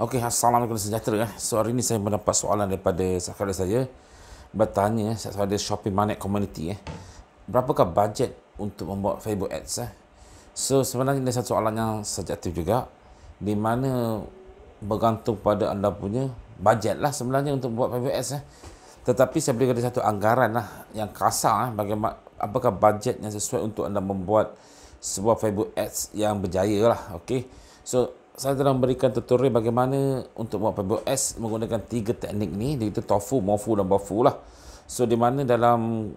Okey, Assalamualaikum sejahtera. Eh. So, hari ini saya mendapat soalan daripada sahabat saya bertanya, eh, saya ada Shopee Manet Community. Eh. Berapakah bajet untuk membuat Facebook Ads? Eh? So, sebenarnya ini satu soalan yang sejahtera juga. Di mana bergantung pada anda punya bajet lah sebenarnya untuk buat Facebook Ads. Eh. Tetapi saya berikan kepada satu anggaran lah yang kasar. Eh, bagaimana, apakah bajet yang sesuai untuk anda membuat sebuah Facebook Ads yang berjaya lah. Okay. So, saya telah memberikan tutorial bagaimana untuk buat PBOS menggunakan tiga teknik ni iaitu tofu, mofu dan bofu lah. So di mana dalam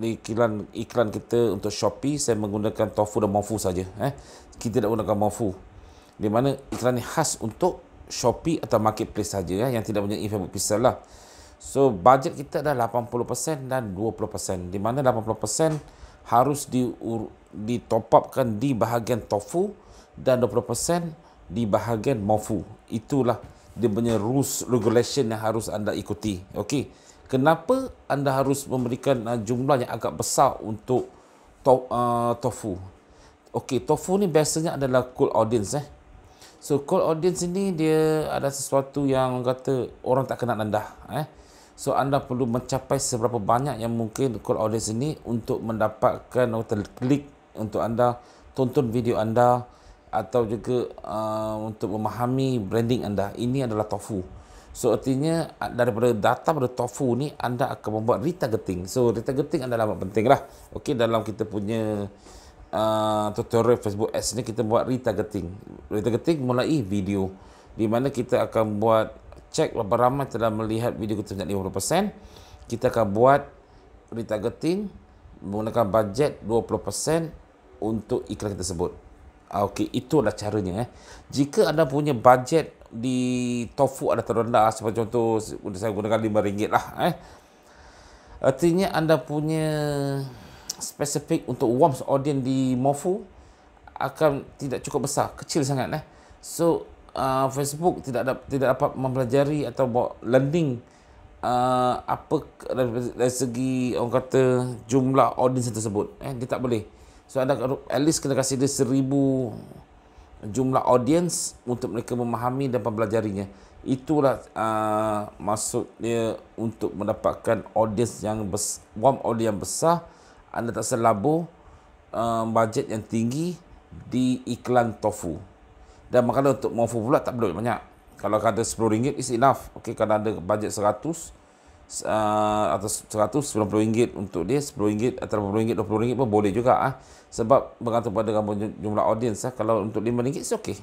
iklan iklan kita untuk Shopee saya menggunakan tofu dan mofu saja eh. Kita tidak gunakan mofu. Di mana iklan ni khas untuk Shopee atau marketplace saja eh, yang tidak punya event pixel lah. So budget kita ada 80% dan 20%. Di mana 80% harus di upkan di bahagian tofu dan 20% di bahagian mofu itulah dia punya rules regulation yang harus anda ikuti okey kenapa anda harus memberikan uh, jumlah yang agak besar untuk to, uh, tofu okey tofu ni biasanya adalah cold audience eh so cold audience ini dia ada sesuatu yang kata orang tak kenal anda eh so anda perlu mencapai seberapa banyak yang mungkin cold audience ini untuk mendapatkan atau klik untuk anda tonton video anda atau juga uh, untuk memahami branding anda ini adalah tofu so artinya uh, daripada data pada tofu ni anda akan membuat retargeting so retargeting adalah amat penting lah ok dalam kita punya uh, tutorial Facebook Ads ni kita buat retargeting retargeting mulai video di mana kita akan buat cek berapa ramai telah melihat video kita sejak 50% kita akan buat retargeting menggunakan budget 20% untuk iklan tersebut Ah, okey, itu adalah caranya eh. Jika anda punya bajet di tofu ada terendah seperti contoh saya gunakan RM5 lah eh. Artinya anda punya spesifik untuk warm audience di Mofu akan tidak cukup besar, kecil sangat eh. So uh, Facebook tidak ada, tidak dapat mempelajari atau buat learning uh, apa dari, segi orang kata jumlah audience tersebut eh dia tak boleh. So anda at least kena kasih dia seribu jumlah audiens untuk mereka memahami dan mempelajarinya. Itulah uh, maksudnya untuk mendapatkan audiens yang bes- warm audience yang besar. Anda tak selabu uh, bajet yang tinggi di iklan tofu. Dan makanan untuk mofu pula tak perlu banyak. Kalau kata RM10 is enough. Okay, kalau ada bajet 100 Ah, atau 190 ringgit untuk dia 10 ringgit atau 20 ringgit 20 ringgit pun boleh juga ah sebab bergantung pada jumlah audience ah kalau untuk 5 ringgit so okey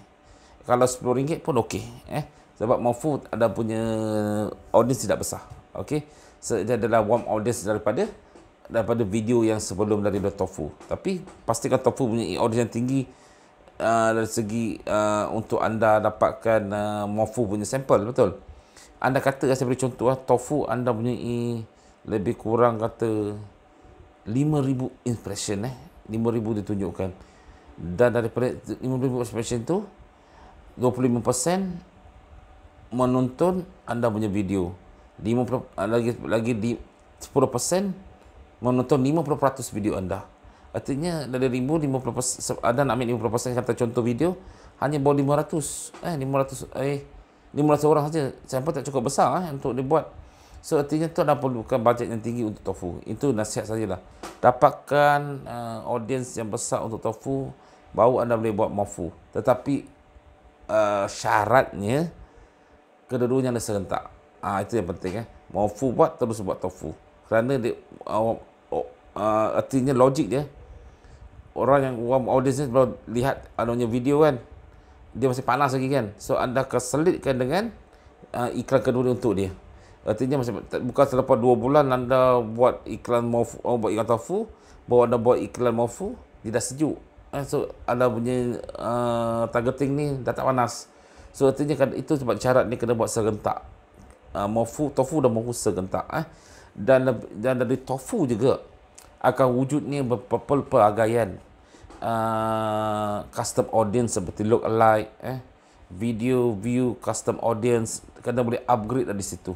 kalau 10 ringgit pun okey eh sebab Mofu ada punya audience tidak besar okey so, dia adalah warm audience daripada daripada video yang sebelum dari Dr. tofu tapi pastikan tofu punya audience yang tinggi uh, dari segi uh, untuk anda dapatkan uh, Mofu punya sampel betul anda kata saya beri contoh ah, tofu anda punya lebih kurang kata 5000 impression eh 5000 ditunjukkan dan daripada 5000 impression tu 25% menonton anda punya video 50 ah, lagi lagi di 10% menonton 50% video anda artinya dari 1000 50% ada nak ambil 50% kata contoh video hanya bawah 500 eh 500 eh 15 orang saja sampel tak cukup besar eh, untuk dibuat so artinya tu ada perlukan bajet yang tinggi untuk tofu itu nasihat sajalah dapatkan uh, audience yang besar untuk tofu baru anda boleh buat mofu tetapi uh, syaratnya kedua-duanya ada serentak ah uh, itu yang penting eh mofu buat terus buat tofu kerana dia uh, uh, artinya logik dia orang yang orang audience baru lihat anunya video kan dia masih panas lagi kan so anda keselitkan dengan uh, iklan kenduri untuk dia artinya masih bukan selepas 2 bulan anda buat iklan mofu oh, buat iklan tofu bawa anda buat iklan mofu dia dah sejuk eh, so anda punya uh, targeting ni dah tak panas so artinya kan itu sebab syarat ni kena buat serentak uh, mofu tofu dan mofu serentak eh. dan dan dari tofu juga akan wujudnya berpurple agaian uh, custom audience seperti look alike eh video view custom audience anda boleh upgrade dari situ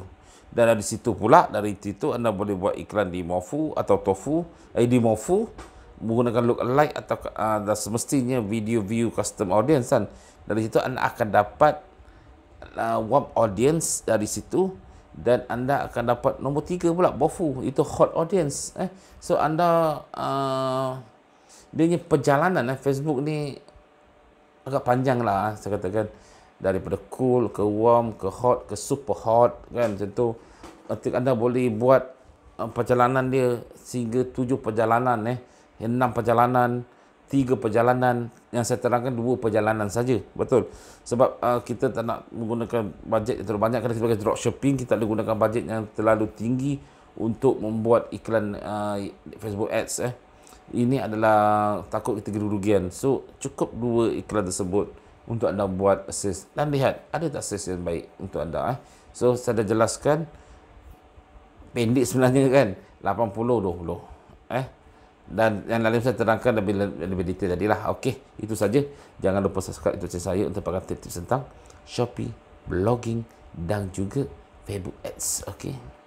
dan dari situ pula dari situ anda boleh buat iklan di Mofu atau Tofu eh, di Mofu menggunakan look alike atau uh, dan semestinya video view custom audience kan dari situ anda akan dapat uh, warm audience dari situ dan anda akan dapat nombor tiga pula Bofu itu hot audience eh so anda uh, dia punya perjalanan eh, Facebook ni agak panjang lah eh, saya katakan daripada cool ke warm ke hot ke super hot kan macam tu nanti anda boleh buat uh, perjalanan dia sehingga tujuh perjalanan eh enam perjalanan tiga perjalanan yang saya terangkan dua perjalanan saja betul sebab uh, kita tak nak menggunakan bajet yang terlalu banyak kerana sebagai drop shopping kita tak boleh gunakan bajet yang terlalu tinggi untuk membuat iklan uh, Facebook ads eh ini adalah takut kita kerugian. So cukup dua iklan tersebut untuk anda buat assist dan lihat ada tak assist yang baik untuk anda eh. So saya dah jelaskan pendek sebenarnya kan 80 20 eh. Dan yang lain saya terangkan lebih lebih detail tadi lah. Okey, itu saja. Jangan lupa subscribe untuk channel saya untuk dapatkan tips-tips tentang Shopee, blogging dan juga Facebook Ads. Okey.